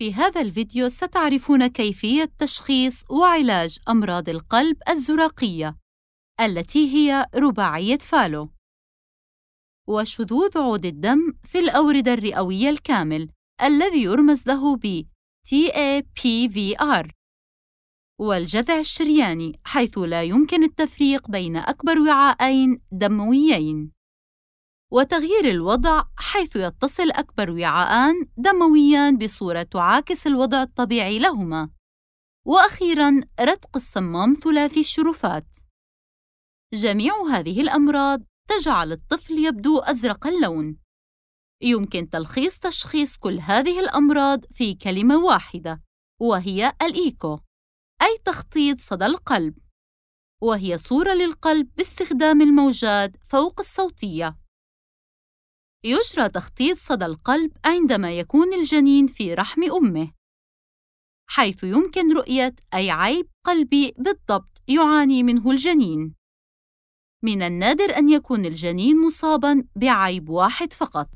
في هذا الفيديو ستعرفون كيفية تشخيص وعلاج أمراض القلب الزراقية التي هي رباعية فالو وشذوذ عود الدم في الأوردة الرئوية الكامل الذي يرمز له ب TAPVR والجذع الشرياني حيث لا يمكن التفريق بين أكبر وعاءين دمويين وتغيير الوضع حيث يتصل أكبر وعاءان دمويان بصورة تعاكس الوضع الطبيعي لهما. وأخيراً رتق الصمام ثلاثي الشرفات. جميع هذه الأمراض تجعل الطفل يبدو أزرق اللون. يمكن تلخيص تشخيص كل هذه الأمراض في كلمة واحدة، وهي الإيكو، أي تخطيط صدى القلب، وهي صورة للقلب باستخدام الموجات فوق الصوتية. يجرى تخطيط صدى القلب عندما يكون الجنين في رحم أمه، حيث يمكن رؤية أي عيب قلبي بالضبط يعاني منه الجنين. من النادر أن يكون الجنين مصابًا بعيب واحد فقط،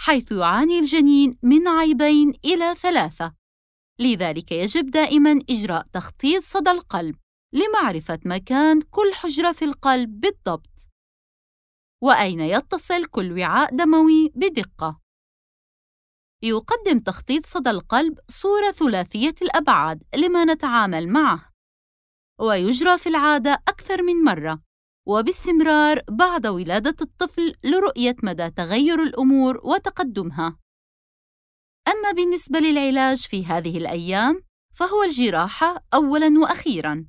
حيث يعاني الجنين من عيبين إلى ثلاثة. لذلك يجب دائمًا إجراء تخطيط صدى القلب لمعرفة مكان كل حجرة في القلب بالضبط. وأين يتصل كل وعاء دموي بدقة. يقدم تخطيط صدى القلب صورة ثلاثية الأبعاد لما نتعامل معه، ويجرى في العادة أكثر من مرة، وباستمرار بعد ولادة الطفل لرؤية مدى تغير الأمور وتقدمها. أما بالنسبة للعلاج في هذه الأيام، فهو الجراحة أولًا وأخيرًا.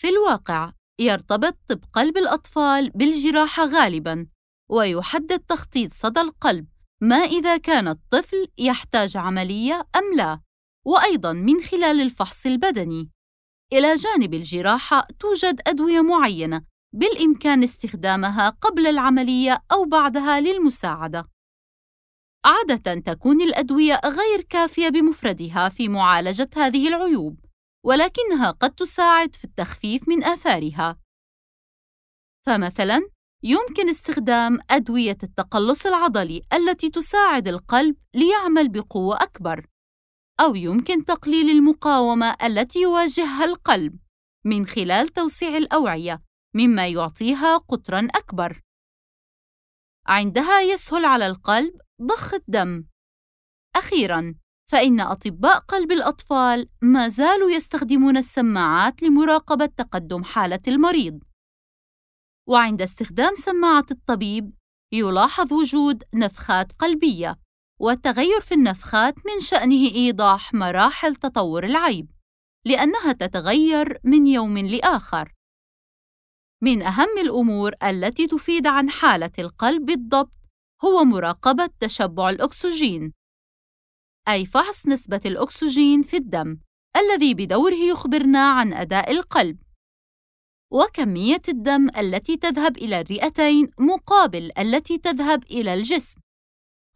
في الواقع، يرتبط طب قلب الأطفال بالجراحة غالبًا، ويحدد تخطيط صدى القلب ما إذا كان الطفل يحتاج عملية أم لا، وأيضًا من خلال الفحص البدني. إلى جانب الجراحة توجد أدوية معينة بالإمكان استخدامها قبل العملية أو بعدها للمساعدة. عادة تكون الأدوية غير كافية بمفردها في معالجة هذه العيوب. ولكنها قد تساعد في التخفيف من آثارها. فمثلاً، يمكن استخدام أدوية التقلص العضلي التي تساعد القلب ليعمل بقوة أكبر، أو يمكن تقليل المقاومة التي يواجهها القلب من خلال توسيع الأوعية، مما يعطيها قطرًا أكبر. عندها يسهل على القلب ضخ الدم. أخيرًا، فإن أطباء قلب الأطفال ما زالوا يستخدمون السماعات لمراقبة تقدم حالة المريض. وعند استخدام سماعة الطبيب، يلاحظ وجود نفخات قلبية، والتغير في النفخات من شأنه إيضاح مراحل تطور العيب، لأنها تتغير من يوم لآخر. من أهم الأمور التي تفيد عن حالة القلب بالضبط هو مراقبة تشبع الأكسجين أي فحص نسبة الأكسجين في الدم الذي بدوره يخبرنا عن أداء القلب وكمية الدم التي تذهب إلى الرئتين مقابل التي تذهب إلى الجسم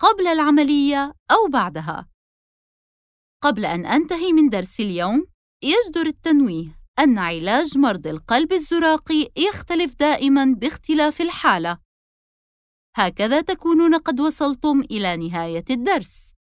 قبل العملية أو بعدها قبل أن أنتهي من درس اليوم يجدر التنويه أن علاج مرض القلب الزراقي يختلف دائماً باختلاف الحالة هكذا تكونون قد وصلتم إلى نهاية الدرس